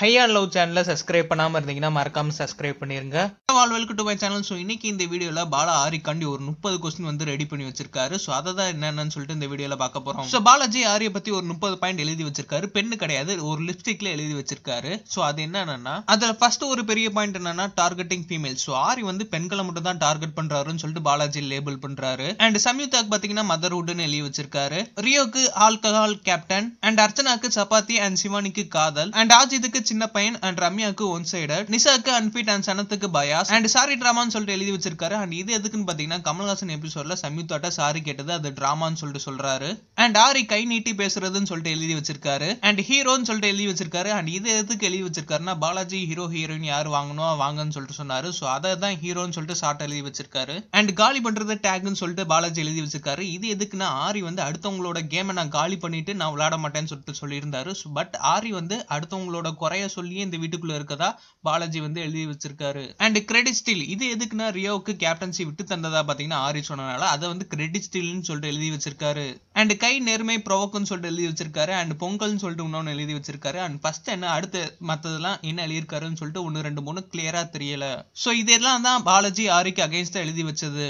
high and love சேனலை subscribe பண்ணாமல் இருந்தீங்கன்னா மறக்காமல் சப்ஸ்கிரைப் பண்ணிடுங்க ஆல் வெல்கம் சேனல் ஸோ இன்னைக்கு இந்த வீடியோவில் பாலா ஆரிக்காண்டி ஒரு முப்பது கொஸ்டின் வந்து ரெடி பண்ணி வச்சிருக்காரு ஸோ அதை தான் என்னென்னு சொல்லிட்டு இந்த வீடியோவில் பார்க்க போறோம் ஸோ பாலாஜி ஆரிய பத்தி ஒரு முப்பது பாயிண்ட் எழுதி வச்சிருக்காரு பெண்ணு கிடையாது ஒரு லிப்ஸ்டிக்ல எழுதி வச்சிருக்காரு ஸோ அது என்னன்னா அதுல ஃபர்ஸ்ட் ஒரு பெரிய பாயிண்ட் என்னன்னா டார்கெட்டிங் ஃபீமேல் ஸோ ஆரி வந்து பெண்களை மட்டும் தான் டார்கெட் பண்றாருன்னு சொல்லிட்டு பாலாஜி லேபிள் பண்றாரு அண்ட் சம்யுக்தாக்கு பாத்தீங்கன்னா மதர்வுட்னு எழுதி வச்சிருக்காரு ரியோக்கு ஆல்கஹால் கேப்டன் அண்ட் அர்ச்சனாக்கு சப்பாத்தி அண்ட் சிவானிக்கு காதல் அண்ட் ஆஜித்துக்கு சின்ன பையன் அண்ட் ரம்யாக்கு ஒன் சைடர் நிசாக்கு அன்ஃபிட் அண்ட் சனத்துக்கு பயா வியாஸ் அண்ட் சாரி ட்ராமான்னு சொல்லிட்டு எழுதி வச்சிருக்காரு அண்ட் இது எதுக்குன்னு பாத்தீங்கன்னா கமல்ஹாசன் எபிசோட்ல சம்யுக்தாட்ட சாரி கேட்டது அது ட்ராமான்னு சொல்லிட்டு சொல்றாரு அண்ட் ஆரி கை நீட்டி பேசுறதுன்னு சொல்லிட்டு எழுதி வச்சிருக்காரு அண்ட் ஹீரோன்னு சொல்லிட்டு எழுதி வச்சிருக்காரு அண்ட் இது எதுக்கு எழுதி வச்சிருக்காருன்னா பாலாஜி ஹீரோ ஹீரோயின் யார் வாங்கணும் வாங்கன்னு சொல்லிட்டு சொன்னாரு ஸோ அதை தான் ஹீரோன்னு சொல்லிட்டு ஷார்ட் எழுதி வச்சிருக்காரு அண்ட் காலி பண்றது டேக்னு சொல்லிட்டு பாலாஜி எழுதி வச்சிருக்காரு இது எதுக்குன்னா ஆரி வந்து அடுத்தவங்களோட கேமை நான் காலி பண்ணிட்டு நான் விளாட மாட்டேன்னு சொல்லிட்டு சொல்லியிருந்தாரு பட் ஆரி வந்து அடுத்தவங்களோட குறைய சொல்லியே இந்த வீட்டுக்குள்ள இருக்கதா பாலாஜி வந்து எழுதி வச்சிருக்காரு அண்ட் கிரெடிட் ஸ்டில் இது எதுக்குன்னா ரியோவுக்கு கேப்டன்சி விட்டு தந்ததா பார்த்தீங்கன்னா ஆரி சொன்னனால அதை வந்து கிரெடிட் ஸ்டில்னு சொல்லிட்டு எழுதி வச்சிருக்காரு அண்ட் கை நேர்மை ப்ரொவோக்குன்னு சொல்லிட்டு எழுதி வச்சிருக்காரு அண்ட் பொங்கல்னு சொல்லிட்டு இன்னொன்று எழுதி வச்சிருக்காரு அண்ட் ஃபர்ஸ்ட் என்ன அடுத்த மற்றதெல்லாம் என்ன எழுதியிருக்காருன்னு சொல்லிட்டு ஒன்று ரெண்டு மூணு கிளியரா தெரியல ஸோ இதெல்லாம் தான் பாலாஜி ஆரிக்கு அகைன்ஸ்டா எழுதி வச்சது